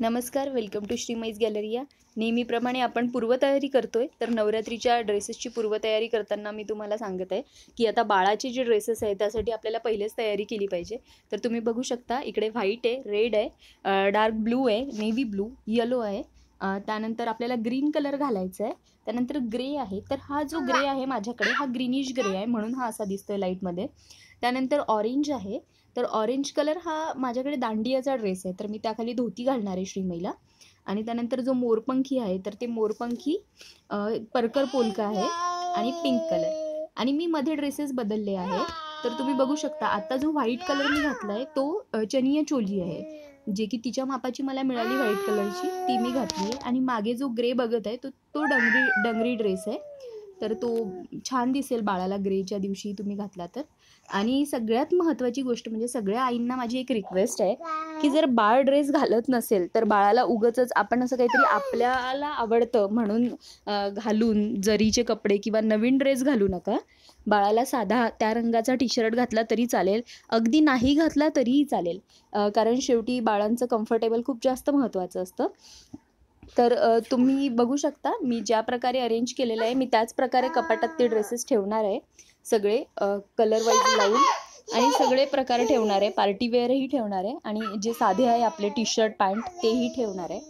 नमस्कार welcome to श्रीमईज गॅलरिया नेहमीप्रमाणे आपण पूर्वतयारी करतोय तर नवरात्रीच्या ड्रेसेसची पूर्वतयारी करताना मी तुम्हाला सांगत आहे की आता बाळाचे जे ड्रेसेस आहेत त्यासाठी आपल्याला पहिलेच तयारी केली पाहिजे तर तुम्ही बघू शकता इकडे व्हाईट आहे रेड आहे डार्क ब्लू आहे नेव्ही ब्लू येलो आहे त्यानंतर आपल्याला ग्रीन कलर घालायचा आहे त्यानंतर ग्रे आहे तर हा जो ग्रे आहे माझ्याकडे हा ग्रीनिश ग्रे आहे म्हणून हा असा दिसतोय लाईटमध्ये त्यानंतर ऑरेंज आहे तर ऑरेंज कलर हा माझ्याकडे दांडियाचा ड्रेस आहे तर मी त्याखाली धोती घालणार आहे श्रीमईला आणि त्यानंतर जो मोरपंखी आहे तर ते मोरपंखी परकर पोलका आहे आणि पिंक कलर आणि मी मध्ये ड्रेसेस बदलले आहे तर तुम्ही बघू शकता आता जो व्हाईट कलर मी घातला आहे तो चनिया चोली आहे जे की तिच्या मापाची मला मिळाली व्हाईट कलरची ती मी घातली आहे आणि मागे जो ग्रे बघत आहे तो तो डंगरी डंगरी ड्रेस आहे तर तो छान दिसेल बाळाला ग्रेच्या दिवशी तुम्ही घातला तर आणि सगळ्यात महत्त्वाची गोष्ट म्हणजे सगळ्या आईंना माझी एक रिक्वेस्ट आहे की जर बाळ ड्रेस घालत नसेल तर बाळाला उगच आपण असं काहीतरी आपल्याला आवडतं म्हणून घालून जरीचे कपडे किंवा नवीन ड्रेस घालू नका बाळाला साधा त्या रंगाचा टी शर्ट घातला तरी चालेल अगदी नाही घातला तरीही चालेल कारण शेवटी बाळांचं कम्फर्टेबल खूप जास्त महत्त्वाचं असतं तर तुम्ही बघू शकता मी ज्या प्रकारे अरेंज केलेलं आहे मी त्याच प्रकारे कपाटात ते ड्रेसेस ठेवणार आहे सगळे कलर वाईज लावून आणि सगळे प्रकार ठेवणार आहे पार्टीवेअरही ठेवणार आहे आणि जे साधे आहे आपले टी शर्ट पॅन्ट तेही ठेवणार आहे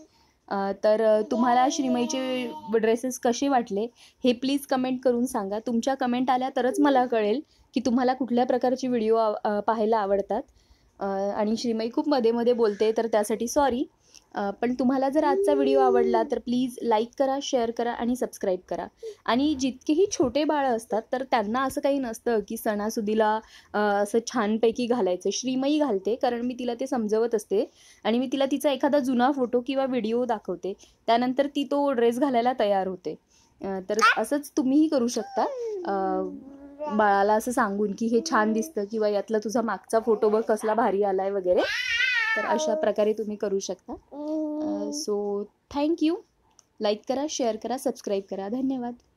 तर तुम्हाला श्रीमईचे ड्रेसेस कसे वाटले हे प्लीज कमेंट करून सांगा तुमच्या कमेंट आल्या तरच मला कळेल की तुम्हाला कुठल्या प्रकारचे व्हिडिओ पाहायला आवडतात आणि श्रीमई खूप मध्ये मध्ये बोलते तर त्यासाठी सॉरी पण तुम्हाला जर आजचा व्हिडिओ आवडला तर प्लीज लाईक करा शेअर करा आणि सबस्क्राईब करा आणि जितकेही छोटे बाळ असतात तर त्यांना असं काही नसतं की सणासुदीला असं छानपैकी घालायचं श्रीमयी घालते कारण मी तिला ते समजवत असते आणि मी तिला तिचा एखादा जुना फोटो किंवा व्हिडिओ दाखवते त्यानंतर ती तो ड्रेस घालायला तयार होते तर असंच तुम्हीही करू शकता बाळाला असं सांगून की हे छान दिसतं किंवा यातला तुझा मागचा फोटो बघ कसला भारी आलाय वगैरे तर अशा प्रकारे तुम्ही करू शकता सो यू लाईक करा शेअर करा सबस्क्राईब करा धन्यवाद